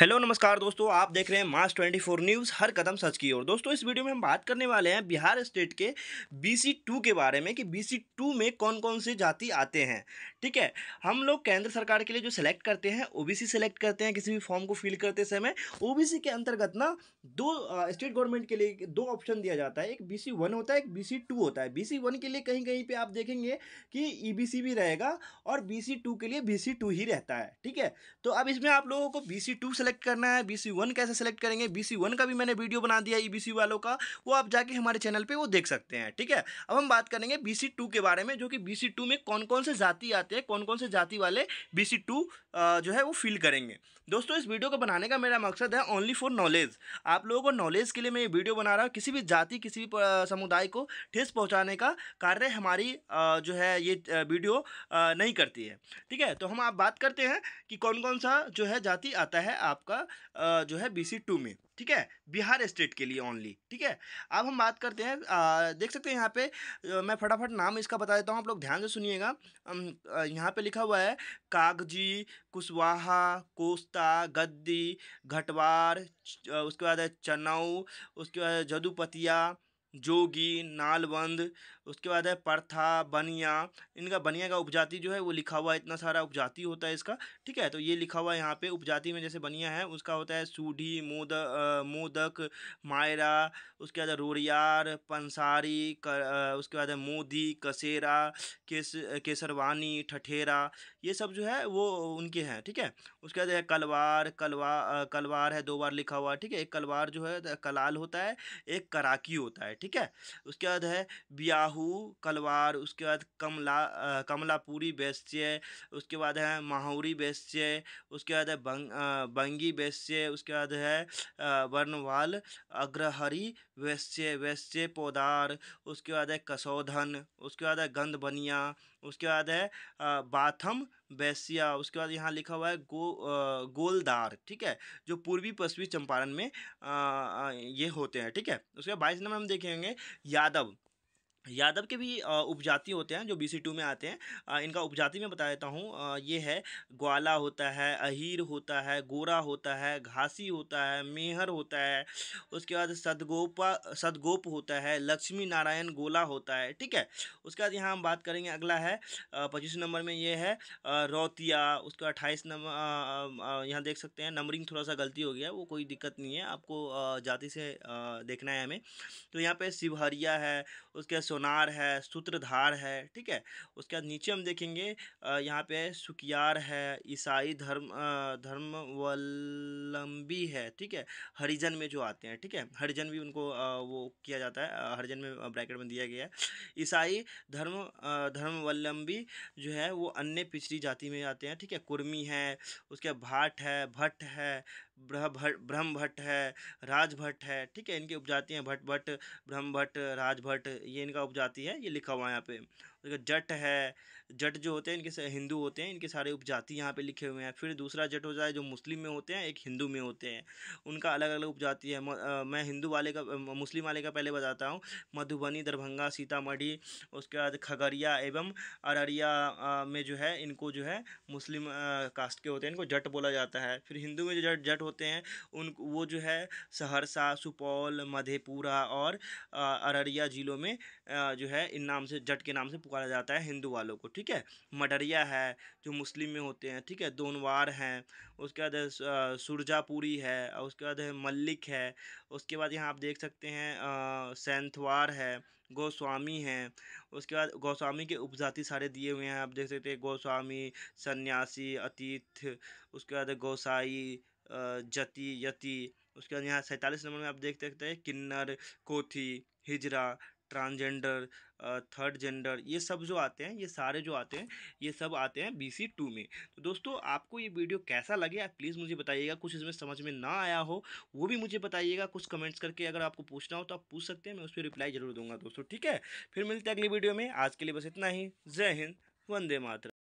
hello नमस्कार दोस्तों आप देख रहे हैं मास 24 न्यूज़ हर कदम सच की ओर दोस्तों इस वीडियो में हम बात करने वाले हैं बिहार स्टेट के बीसी टू के बारे में कि बीसी टू में कौन कौन से जाति आते हैं ठीक है हम लोग केंद्र सरकार के लिए जो सिलेक्ट करते हैं ओबीसी सिलेक्ट करते हैं किसी भी फॉर्म को फिल करते समय ओ के अंतर्गत ना दो स्टेट गवर्नमेंट के लिए दो ऑप्शन दिया जाता है एक बी होता है एक बी होता है बी के लिए कहीं कहीं पर आप देखेंगे कि ई भी रहेगा और बी के लिए बी ही रहता है ठीक है तो अब इसमें आप लोगों को बी सी सेलेक्ट करना है बी कैसे सेलेक्ट करेंगे बी का भी मैंने वीडियो बना दिया ई e बी वालों का वो आप जाके हमारे चैनल पर वो देख सकते हैं ठीक है अब हम बात करेंगे बी के बारे में जो कि बी में कौन कौन से जाति आते हैं कौन कौन से जाति वाले बी जो है वो फिल करेंगे दोस्तों इस वीडियो को बनाने का मेरा मकसद है ओनली फॉर नॉलेज आप लोगों को नॉलेज के लिए मैं ये वीडियो बना रहा हूँ किसी भी जाति किसी भी समुदाय को ठेस पहुँचाने का कार्य हमारी जो है ये वीडियो नहीं करती है ठीक है तो हम आप बात करते हैं कि कौन कौन सा जो है जाति आता है आप आपका जो है बी सी टू में ठीक है बिहार स्टेट के लिए ओनली ठीक है अब हम बात करते हैं देख सकते हैं यहाँ पे मैं फटाफट नाम इसका बता देता हूँ आप लोग ध्यान से सुनिएगा यहाँ पे लिखा हुआ है कागजी कुशवाहा कोस्ता गद्दी घटवार उसके बाद है चनऊ उसके बाद जदुपतिया जोगी नालबंद उसके बाद है परथा बनिया इनका बनिया का उपजाति जो है वो लिखा हुआ है इतना सारा उपजाति होता है इसका ठीक है तो ये लिखा हुआ है यहाँ पे उपजाति में जैसे बनिया है उसका होता है सूढ़ी मोद मोदक मायरा उसके बाद रोरियार पंसारी कर, उसके बाद है मोदी कसेरा केस केसरवानी ठठेरा ये सब जो है वो उनके हैं ठीक है उसके बाद है कलवार कलवा कलवार है दो बार लिखा हुआ ठीक है एक कलवार जो है कलाल होता है एक कराकी होता है ठीक है उसके बाद है ब्याहू कलवार उसके बाद कमला आ, कमलापुरी वैश्य उसके बाद है माहौरी वैश्य उसके बाद है बंग आ, बंगी वैश्य उसके बाद है वर्णवाल अग्रहरी वैश्य वैश्य पौधार उसके बाद है कसौधन उसके बाद है बनिया उसके बाद है बाथम बैसिया उसके बाद यहाँ लिखा हुआ है गो गोलदार ठीक है जो पूर्वी पश्चिमी चंपारण में आ, ये होते हैं ठीक है उसके बाद बाईस नंबर हम देखेंगे यादव यादव के भी उपजाति होते हैं जो बी सी टू में आते हैं इनका उपजाति में बता देता हूँ ये है ग्वाला होता है अहीर होता है गोरा होता है घासी होता है मेहर होता है उसके बाद सदगोपा सदगोप होता है लक्ष्मी नारायण गोला होता है ठीक है उसके बाद यहाँ हम बात करेंगे अगला है पच्चीस नंबर में ये है रौतिया उसके बाद अट्ठाईस नंबर यहाँ देख सकते हैं नंबरिंग थोड़ा सा गलती हो गया वो कोई दिक्कत नहीं है आपको जाति से देखना है हमें तो यहाँ पर शिवहरिया है उसके बाद सोनार है सूत्रधार है ठीक है उसके बाद नीचे हम देखेंगे यहाँ पे सुकियार है ईसाई धर्म धर्मवलंबी है ठीक है हरिजन में जो आते हैं ठीक है हरिजन भी उनको वो किया जाता है हरिजन में ब्रैकेट में दिया गया है ईसाई धर्म धर्मवलंबी जो है वो अन्य पिछड़ी जाति में आते हैं ठीक है कुर्मी है उसके बाद भाट है भट्ट है ब्रह्म भट्ट है राज भट्ट है ठीक है इनकी उपजाति हैं भट्ट भट्ट ब्रह्म भट्ट राज भट्ट ये इनका उपजाति है ये लिखा हुआ है यहाँ पे जट है जट जो होते हैं इनके हिंदू होते हैं इनके सारे उपजाति यहाँ पे लिखे हुए हैं फिर दूसरा जट होता है जो मुस्लिम में होते हैं एक हिंदू में होते हैं उनका अलग अलग उपजाति है म, आ, मैं हिंदू वाले का मुस्लिम वाले का पहले बताता हूँ मधुबनी दरभंगा सीतामढ़ी उसके बाद खगड़िया एवं अररिया में जो है इनको जो है मुस्लिम कास्ट के होते हैं इनको जट बोला जाता है फिर हिंदू में जो जट जट होते हैं उन वो जो है सहरसा सुपौल मधेपुरा और अररिया ज़िलों में जो है इन नाम से जट के नाम से पुकारा जाता है हिंदू वालों को ठीक है मडरिया है जो मुस्लिम में होते हैं ठीक है दोनवार हैं उसके बाद सुरजापुरी है उसके बाद मल्लिक है उसके बाद यहाँ आप देख सकते हैं सेंथवार है गोस्वामी हैं उसके बाद गोस्वामी के उपजाति सारे दिए हुए हैं आप देख सकते हैं गोस्वामी सन्यासी अतीत उसके बाद गोसाई जति यति उसके बाद यहाँ सैंतालीस नंबर में आप देख सकते हैं किन्नर कोथी हिजरा ट्रांसजेंडर थर्ड जेंडर ये सब जो आते हैं ये सारे जो आते हैं ये सब आते हैं बी सी टू में तो दोस्तों आपको ये वीडियो कैसा लगे आप प्लीज़ मुझे बताइएगा कुछ इसमें समझ में ना आया हो वो भी मुझे बताइएगा कुछ कमेंट्स करके अगर आपको पूछना हो तो आप पूछ सकते हैं मैं उस पर रिप्लाई ज़रूर दूंगा दोस्तों ठीक है फिर मिलते हैं अगली वीडियो में आज के लिए बस इतना ही जय हिंद वंदे मातरम